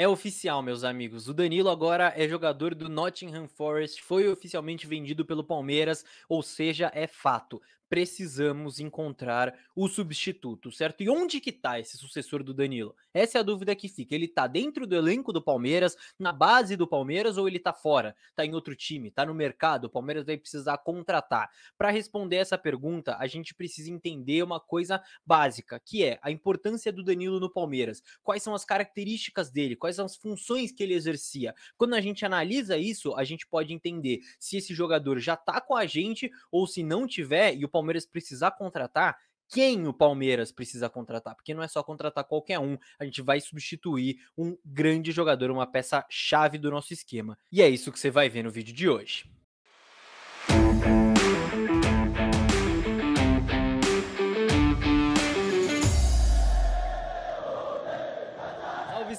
É oficial, meus amigos. O Danilo agora é jogador do Nottingham Forest, foi oficialmente vendido pelo Palmeiras, ou seja, é fato precisamos encontrar o substituto, certo? E onde que tá esse sucessor do Danilo? Essa é a dúvida que fica. Ele tá dentro do elenco do Palmeiras, na base do Palmeiras ou ele tá fora? Tá em outro time, tá no mercado, o Palmeiras vai precisar contratar. Para responder essa pergunta, a gente precisa entender uma coisa básica, que é a importância do Danilo no Palmeiras. Quais são as características dele? Quais são as funções que ele exercia? Quando a gente analisa isso, a gente pode entender se esse jogador já tá com a gente ou se não tiver e o Palmeiras precisar contratar, quem o Palmeiras precisa contratar, porque não é só contratar qualquer um, a gente vai substituir um grande jogador, uma peça chave do nosso esquema. E é isso que você vai ver no vídeo de hoje. Música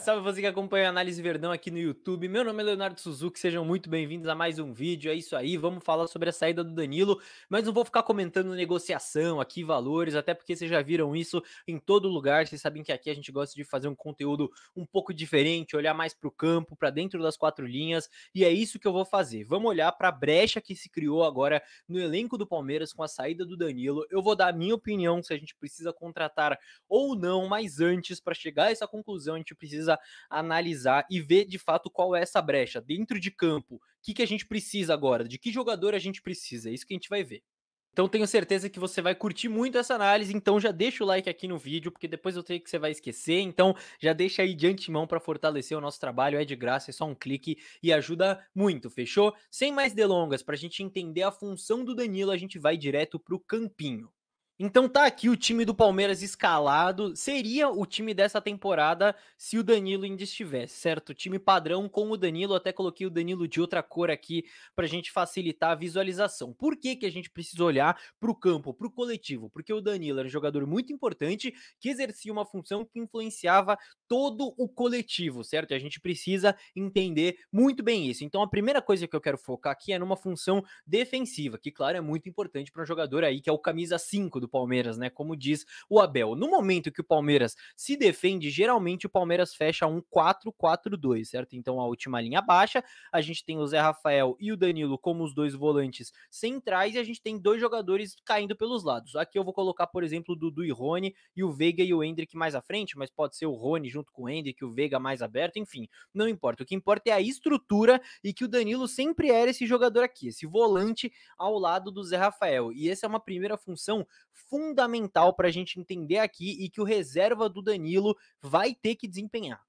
salve você que acompanha a Análise Verdão aqui no YouTube. Meu nome é Leonardo Suzuki, sejam muito bem-vindos a mais um vídeo. É isso aí, vamos falar sobre a saída do Danilo, mas não vou ficar comentando negociação aqui, valores, até porque vocês já viram isso em todo lugar. Vocês sabem que aqui a gente gosta de fazer um conteúdo um pouco diferente, olhar mais para o campo, para dentro das quatro linhas, e é isso que eu vou fazer. Vamos olhar para a brecha que se criou agora no elenco do Palmeiras com a saída do Danilo. Eu vou dar a minha opinião se a gente precisa contratar ou não, mas antes, para chegar a essa conclusão, a gente precisa analisar e ver de fato qual é essa brecha dentro de campo. O que, que a gente precisa agora? De que jogador a gente precisa? É isso que a gente vai ver. Então tenho certeza que você vai curtir muito essa análise, então já deixa o like aqui no vídeo, porque depois eu sei que você vai esquecer, então já deixa aí de antemão para fortalecer o nosso trabalho, é de graça, é só um clique e ajuda muito, fechou? Sem mais delongas, para a gente entender a função do Danilo, a gente vai direto para o campinho. Então tá aqui o time do Palmeiras escalado. Seria o time dessa temporada se o Danilo ainda estivesse, certo? Time padrão com o Danilo. Até coloquei o Danilo de outra cor aqui para a gente facilitar a visualização. Por que, que a gente precisa olhar para o campo, para o coletivo? Porque o Danilo era um jogador muito importante que exercia uma função que influenciava todo o coletivo, certo? E a gente precisa entender muito bem isso. Então a primeira coisa que eu quero focar aqui é numa função defensiva, que claro é muito importante para um jogador aí que é o camisa 5 do Palmeiras, né? Como diz o Abel. No momento que o Palmeiras se defende, geralmente o Palmeiras fecha um 4-4-2, certo? Então a última linha baixa, a gente tem o Zé Rafael e o Danilo como os dois volantes centrais e a gente tem dois jogadores caindo pelos lados. Aqui eu vou colocar, por exemplo, o Dudu e Rony e o Veiga e o Hendrick mais à frente, mas pode ser o Rony junto com o Hendrick, o Veiga mais aberto, enfim, não importa. O que importa é a estrutura e que o Danilo sempre era esse jogador aqui, esse volante ao lado do Zé Rafael. E essa é uma primeira função fundamental para a gente entender aqui e que o reserva do Danilo vai ter que desempenhar.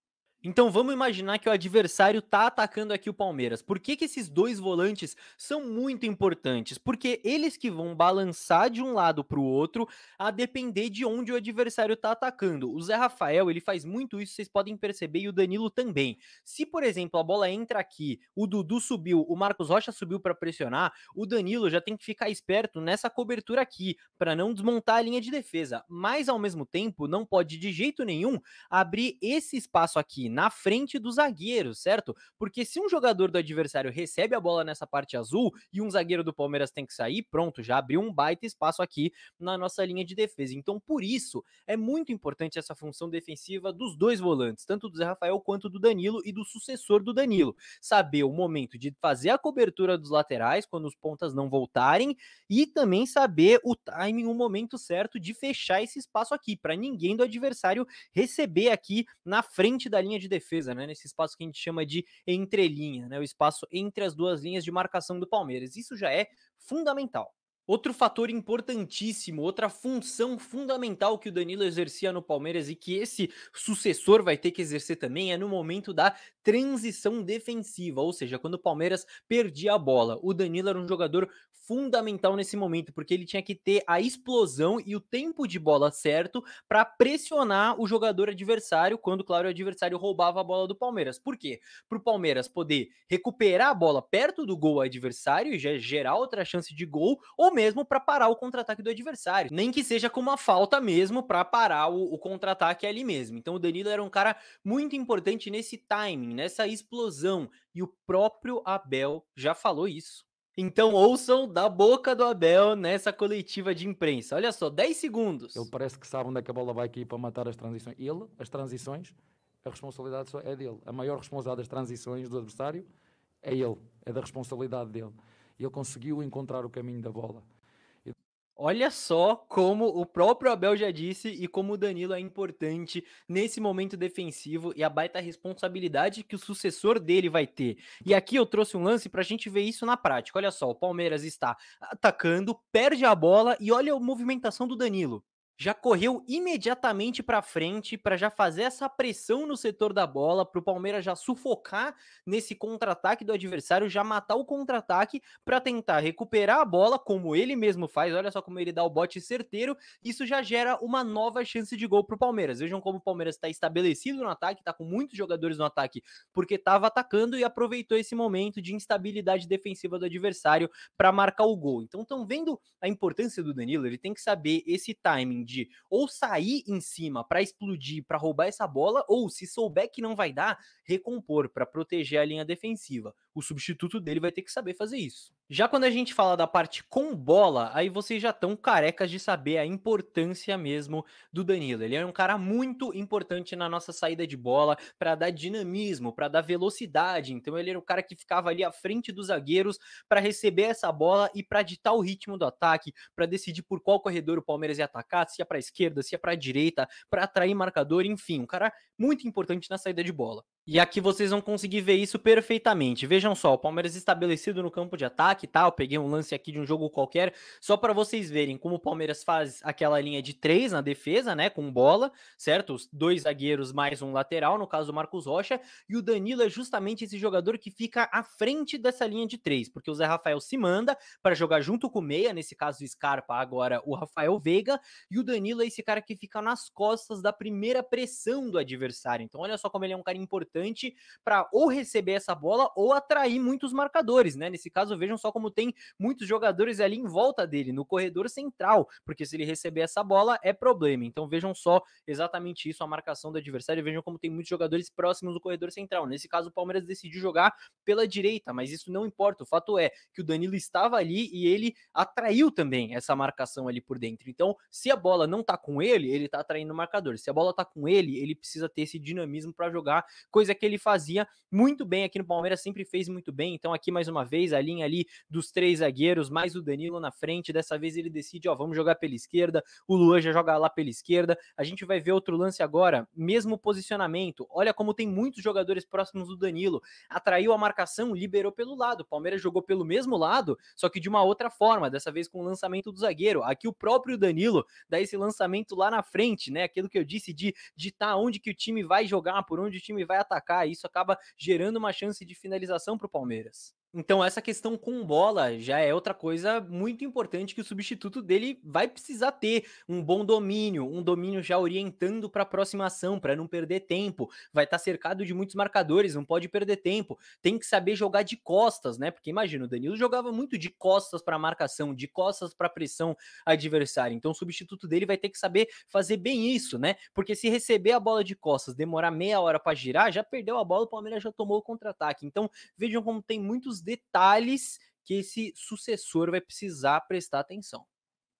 Então vamos imaginar que o adversário está atacando aqui o Palmeiras. Por que, que esses dois volantes são muito importantes? Porque eles que vão balançar de um lado para o outro, a depender de onde o adversário está atacando. O Zé Rafael ele faz muito isso, vocês podem perceber, e o Danilo também. Se, por exemplo, a bola entra aqui, o Dudu subiu, o Marcos Rocha subiu para pressionar, o Danilo já tem que ficar esperto nessa cobertura aqui, para não desmontar a linha de defesa. Mas, ao mesmo tempo, não pode de jeito nenhum abrir esse espaço aqui na frente do zagueiro, certo? Porque se um jogador do adversário recebe a bola nessa parte azul e um zagueiro do Palmeiras tem que sair, pronto, já abriu um baita espaço aqui na nossa linha de defesa. Então, por isso, é muito importante essa função defensiva dos dois volantes, tanto do Zé Rafael quanto do Danilo e do sucessor do Danilo. Saber o momento de fazer a cobertura dos laterais quando os pontas não voltarem e também saber o timing, o momento certo de fechar esse espaço aqui, para ninguém do adversário receber aqui na frente da linha de defesa, né? Nesse espaço que a gente chama de entrelinha, né? O espaço entre as duas linhas de marcação do Palmeiras. Isso já é fundamental. Outro fator importantíssimo, outra função fundamental que o Danilo exercia no Palmeiras e que esse sucessor vai ter que exercer também é no momento da transição defensiva, ou seja, quando o Palmeiras perdia a bola. O Danilo era um jogador fundamental nesse momento, porque ele tinha que ter a explosão e o tempo de bola certo para pressionar o jogador adversário quando, claro, o adversário roubava a bola do Palmeiras. Por quê? Para o Palmeiras poder recuperar a bola perto do gol adversário e já gerar outra chance de gol, ou mesmo mesmo para parar o contra-ataque do adversário, nem que seja com uma falta mesmo para parar o, o contra-ataque ali mesmo. Então o Danilo era um cara muito importante nesse timing, nessa explosão, e o próprio Abel já falou isso. Então ouçam da boca do Abel nessa coletiva de imprensa. Olha só, 10 segundos. Ele parece que sabe onde é que a bola vai aqui para matar as transições. Ele, as transições, a responsabilidade é dele. A maior responsabilidade das transições do adversário é ele, é da responsabilidade dele e ele conseguiu encontrar o caminho da bola. Olha só como o próprio Abel já disse e como o Danilo é importante nesse momento defensivo e a baita responsabilidade que o sucessor dele vai ter. E aqui eu trouxe um lance para a gente ver isso na prática. Olha só, o Palmeiras está atacando, perde a bola e olha a movimentação do Danilo já correu imediatamente para frente para já fazer essa pressão no setor da bola, para o Palmeiras já sufocar nesse contra-ataque do adversário, já matar o contra-ataque para tentar recuperar a bola, como ele mesmo faz. Olha só como ele dá o bote certeiro. Isso já gera uma nova chance de gol para o Palmeiras. Vejam como o Palmeiras está estabelecido no ataque, está com muitos jogadores no ataque, porque estava atacando e aproveitou esse momento de instabilidade defensiva do adversário para marcar o gol. Então, estão vendo a importância do Danilo? Ele tem que saber esse timing explodir, ou sair em cima para explodir, para roubar essa bola, ou se souber que não vai dar, recompor para proteger a linha defensiva o substituto dele vai ter que saber fazer isso. Já quando a gente fala da parte com bola, aí vocês já estão carecas de saber a importância mesmo do Danilo. Ele é um cara muito importante na nossa saída de bola para dar dinamismo, para dar velocidade. Então ele era o cara que ficava ali à frente dos zagueiros para receber essa bola e para ditar o ritmo do ataque, para decidir por qual corredor o Palmeiras ia atacar, se é para esquerda, se é para direita, para atrair marcador, enfim, um cara muito importante na saída de bola. E aqui vocês vão conseguir ver isso perfeitamente. Vejam só, o Palmeiras estabelecido no campo de ataque, tá? Eu peguei um lance aqui de um jogo qualquer, só para vocês verem como o Palmeiras faz aquela linha de três na defesa, né? Com bola, certo? Os dois zagueiros mais um lateral, no caso o Marcos Rocha. E o Danilo é justamente esse jogador que fica à frente dessa linha de três, porque o Zé Rafael se manda para jogar junto com o Meia, nesse caso o Scarpa, agora o Rafael Veiga. E o Danilo é esse cara que fica nas costas da primeira pressão do adversário. Então, olha só como ele é um cara importante importante para ou receber essa bola ou atrair muitos marcadores, né? Nesse caso, vejam só como tem muitos jogadores ali em volta dele, no corredor central, porque se ele receber essa bola é problema. Então vejam só exatamente isso, a marcação do adversário, vejam como tem muitos jogadores próximos do corredor central. Nesse caso, o Palmeiras decidiu jogar pela direita, mas isso não importa. O fato é que o Danilo estava ali e ele atraiu também essa marcação ali por dentro. Então, se a bola não tá com ele, ele tá atraindo o marcador. Se a bola tá com ele, ele precisa ter esse dinamismo para jogar coisa que ele fazia muito bem aqui no Palmeiras, sempre fez muito bem. Então, aqui mais uma vez, a linha ali dos três zagueiros, mais o Danilo na frente. Dessa vez ele decide, ó, vamos jogar pela esquerda. O Luan já joga lá pela esquerda. A gente vai ver outro lance agora, mesmo posicionamento. Olha como tem muitos jogadores próximos do Danilo. Atraiu a marcação, liberou pelo lado. O Palmeiras jogou pelo mesmo lado, só que de uma outra forma, dessa vez com o lançamento do zagueiro. Aqui o próprio Danilo dá esse lançamento lá na frente, né? Aquilo que eu disse de ditar tá onde que o time vai jogar, por onde o time vai atacar atacar, isso acaba gerando uma chance de finalização para o Palmeiras. Então, essa questão com bola já é outra coisa muito importante que o substituto dele vai precisar ter. Um bom domínio, um domínio já orientando para a próxima ação, para não perder tempo. Vai estar tá cercado de muitos marcadores, não pode perder tempo. Tem que saber jogar de costas, né? Porque imagina, o Danilo jogava muito de costas para marcação, de costas para pressão adversária. Então, o substituto dele vai ter que saber fazer bem isso, né? Porque se receber a bola de costas, demorar meia hora para girar, já perdeu a bola, o Palmeiras já tomou o contra-ataque. Então, vejam como tem muitos detalhes que esse sucessor vai precisar prestar atenção.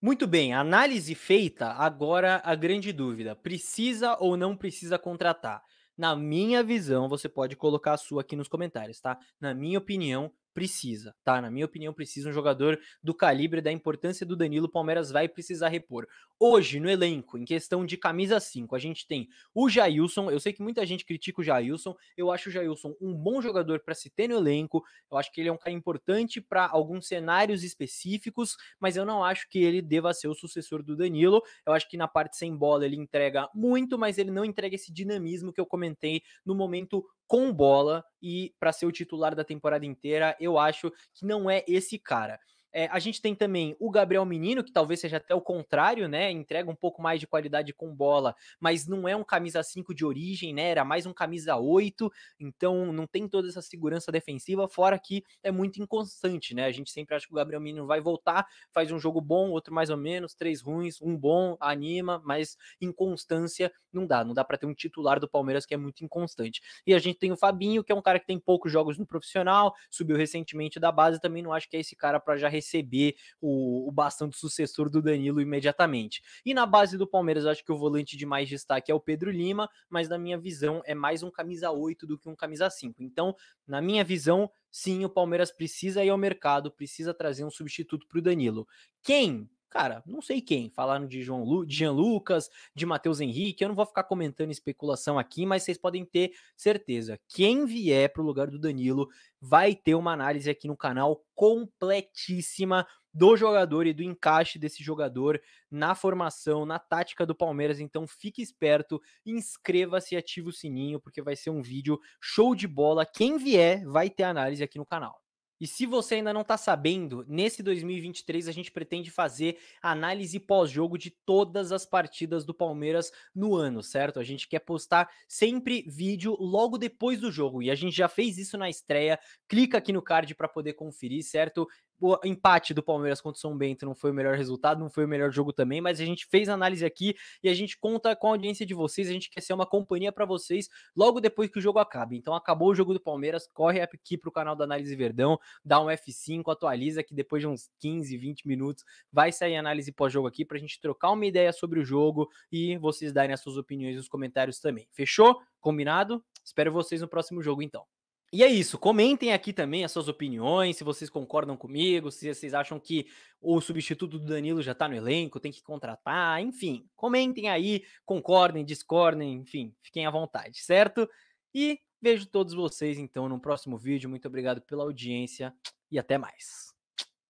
Muito bem, análise feita, agora a grande dúvida: precisa ou não precisa contratar? Na minha visão, você pode colocar a sua aqui nos comentários, tá? Na minha opinião, precisa, tá? Na minha opinião, precisa um jogador do calibre da importância do Danilo. O Palmeiras vai precisar repor. Hoje, no elenco, em questão de camisa 5, a gente tem o Jailson. Eu sei que muita gente critica o Jailson. Eu acho o Jailson um bom jogador para se ter no elenco. Eu acho que ele é um cara importante para alguns cenários específicos, mas eu não acho que ele deva ser o sucessor do Danilo. Eu acho que na parte sem bola ele entrega muito, mas ele não entrega esse dinamismo que eu comentei no momento com bola e para ser o titular da temporada inteira, eu acho que não é esse cara. É, a gente tem também o Gabriel Menino, que talvez seja até o contrário, né? Entrega um pouco mais de qualidade com bola, mas não é um camisa 5 de origem, né? Era mais um camisa 8, então não tem toda essa segurança defensiva, fora que é muito inconstante, né? A gente sempre acha que o Gabriel Menino vai voltar, faz um jogo bom, outro mais ou menos, três ruins, um bom, anima, mas inconstância não dá. Não dá para ter um titular do Palmeiras que é muito inconstante. E a gente tem o Fabinho, que é um cara que tem poucos jogos no profissional, subiu recentemente da base, também não acho que é esse cara para já receber o, o bastão do sucessor do Danilo imediatamente. E na base do Palmeiras, acho que o volante de mais destaque é o Pedro Lima, mas na minha visão é mais um camisa 8 do que um camisa 5. Então, na minha visão, sim, o Palmeiras precisa ir ao mercado, precisa trazer um substituto para o Danilo. Quem cara, não sei quem, falaram de João Lu, de Jean Lucas, de Matheus Henrique, eu não vou ficar comentando especulação aqui, mas vocês podem ter certeza, quem vier para o lugar do Danilo vai ter uma análise aqui no canal completíssima do jogador e do encaixe desse jogador na formação, na tática do Palmeiras. Então fique esperto, inscreva-se e ative o sininho, porque vai ser um vídeo show de bola. Quem vier vai ter análise aqui no canal. E se você ainda não está sabendo, nesse 2023 a gente pretende fazer análise pós-jogo de todas as partidas do Palmeiras no ano, certo? A gente quer postar sempre vídeo logo depois do jogo e a gente já fez isso na estreia. Clica aqui no card para poder conferir, certo? o empate do Palmeiras contra o São Bento não foi o melhor resultado, não foi o melhor jogo também, mas a gente fez análise aqui e a gente conta com a audiência de vocês, a gente quer ser uma companhia para vocês logo depois que o jogo acabe. Então acabou o jogo do Palmeiras, corre aqui pro canal da Análise Verdão, dá um F5, atualiza que depois de uns 15, 20 minutos vai sair análise pós-jogo aqui pra gente trocar uma ideia sobre o jogo e vocês darem as suas opiniões nos comentários também. Fechou? Combinado? Espero vocês no próximo jogo então. E é isso, comentem aqui também as suas opiniões, se vocês concordam comigo, se vocês acham que o substituto do Danilo já tá no elenco, tem que contratar, enfim. Comentem aí, concordem, discordem, enfim, fiquem à vontade, certo? E vejo todos vocês então no próximo vídeo. Muito obrigado pela audiência e até mais.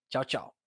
Tchau, tchau.